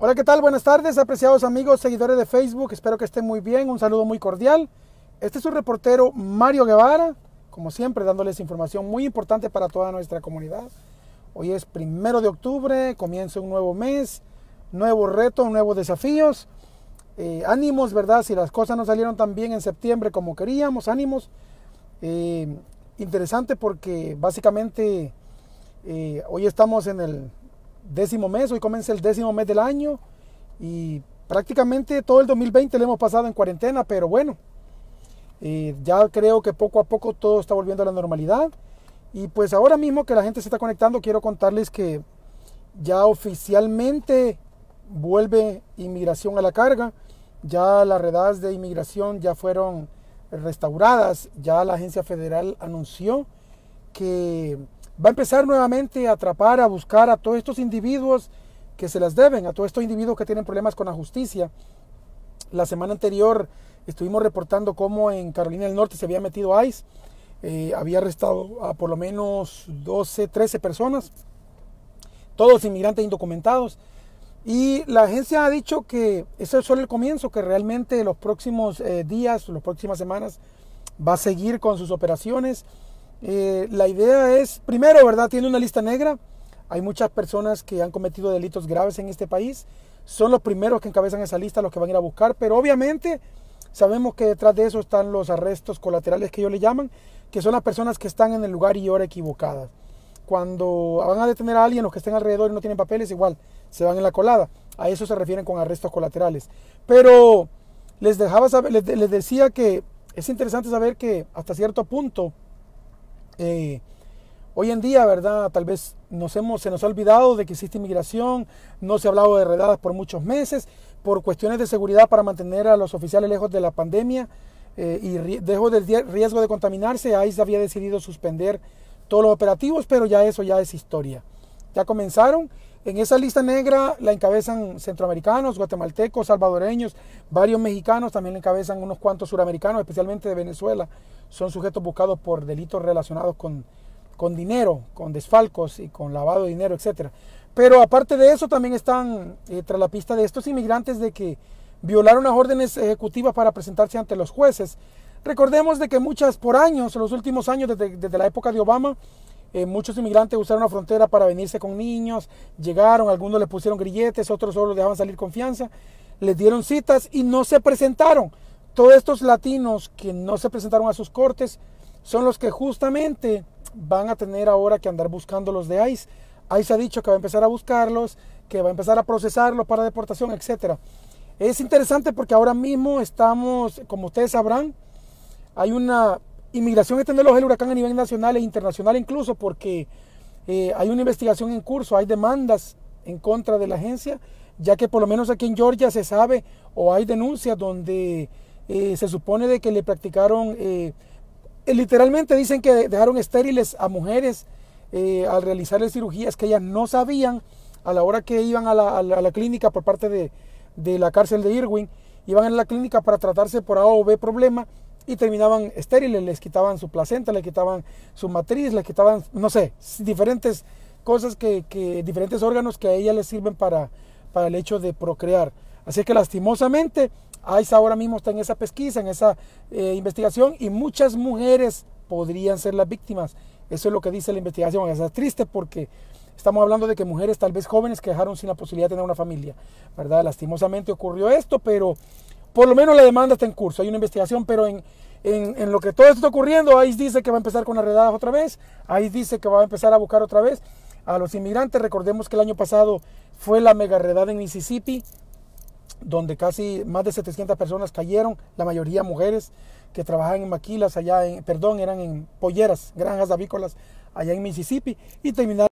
Hola, ¿qué tal? Buenas tardes, apreciados amigos, seguidores de Facebook. Espero que estén muy bien. Un saludo muy cordial. Este es su reportero Mario Guevara, como siempre, dándoles información muy importante para toda nuestra comunidad. Hoy es primero de octubre, comienza un nuevo mes, nuevo reto, nuevos desafíos. Eh, ánimos, ¿verdad? Si las cosas no salieron tan bien en septiembre como queríamos, ánimos. Eh, interesante porque básicamente eh, hoy estamos en el décimo mes, hoy comienza el décimo mes del año y prácticamente todo el 2020 le hemos pasado en cuarentena, pero bueno, eh, ya creo que poco a poco todo está volviendo a la normalidad. Y pues ahora mismo que la gente se está conectando, quiero contarles que ya oficialmente vuelve inmigración a la carga. Ya las redadas de inmigración ya fueron restauradas. Ya la agencia federal anunció que va a empezar nuevamente a atrapar, a buscar a todos estos individuos que se las deben, a todos estos individuos que tienen problemas con la justicia. La semana anterior estuvimos reportando cómo en Carolina del Norte se había metido ICE, eh, había arrestado a por lo menos 12, 13 personas, todos inmigrantes indocumentados. Y la agencia ha dicho que eso es solo el comienzo, que realmente los próximos eh, días, las próximas semanas, va a seguir con sus operaciones eh, la idea es, primero, ¿verdad? Tiene una lista negra. Hay muchas personas que han cometido delitos graves en este país. Son los primeros que encabezan esa lista, los que van a ir a buscar. Pero obviamente sabemos que detrás de eso están los arrestos colaterales que ellos le llaman, que son las personas que están en el lugar y hora equivocadas. Cuando van a detener a alguien, los que estén alrededor y no tienen papeles, igual, se van en la colada. A eso se refieren con arrestos colaterales. Pero les, dejaba saber, les decía que es interesante saber que hasta cierto punto eh, hoy en día, ¿verdad? Tal vez nos hemos, se nos ha olvidado de que existe inmigración, no se ha hablado de redadas por muchos meses, por cuestiones de seguridad para mantener a los oficiales lejos de la pandemia eh, y dejo del riesgo de contaminarse, Ahí se había decidido suspender todos los operativos, pero ya eso ya es historia. Ya comenzaron. En esa lista negra la encabezan centroamericanos, guatemaltecos, salvadoreños, varios mexicanos, también la encabezan unos cuantos suramericanos, especialmente de Venezuela, son sujetos buscados por delitos relacionados con, con dinero, con desfalcos y con lavado de dinero, etc. Pero aparte de eso, también están eh, tras la pista de estos inmigrantes de que violaron las órdenes ejecutivas para presentarse ante los jueces. Recordemos de que muchas, por años, en los últimos años, desde, la época de Obama, eh, muchos inmigrantes usaron la frontera para venirse con niños, llegaron, algunos les pusieron grilletes, otros solo dejaban salir confianza, les dieron citas y no se presentaron todos estos latinos que no se presentaron a sus cortes son los que justamente van a tener ahora que andar buscando los de ICE. ICE ha dicho que va a empezar a buscarlos, que va a empezar a procesarlos para deportación, etc. Es interesante porque ahora mismo estamos, como ustedes sabrán, hay una inmigración que los el huracán a nivel nacional e internacional incluso porque eh, hay una investigación en curso, hay demandas en contra de la agencia, ya que por lo menos aquí en Georgia se sabe o hay denuncias donde eh, se supone de que le practicaron, eh, literalmente dicen que dejaron estériles a mujeres eh, al realizarle cirugías que ellas no sabían a la hora que iban a la, a la, clínica por parte de, la cárcel de Irwin, iban a la clínica para tratarse por A o B problema y terminaban estériles, les quitaban su placenta, les quitaban su matriz, les quitaban, no sé, diferentes cosas que, que diferentes órganos que a ella les sirven para, para el hecho de procrear. Así que lastimosamente ICE ahora mismo está en esa pesquisa, en esa eh, investigación y muchas mujeres podrían ser las víctimas. Eso es lo que dice la investigación. Es triste porque estamos hablando de que mujeres tal vez jóvenes que dejaron sin la posibilidad de tener una familia, ¿verdad? Lastimosamente ocurrió esto, pero por lo menos la demanda está en curso. Hay una investigación, pero en, lo que todo esto está ocurriendo, ICE dice que va a empezar con las redadas otra vez, ICE dice que va a empezar a buscar otra vez a los inmigrantes. Recordemos que el año pasado fue la mega redada en Mississippi, donde casi más de 700 personas cayeron, la mayoría mujeres que trabajaban en maquilas allá, en, perdón, eran en polleras, granjas avícolas allá en Mississippi y terminaron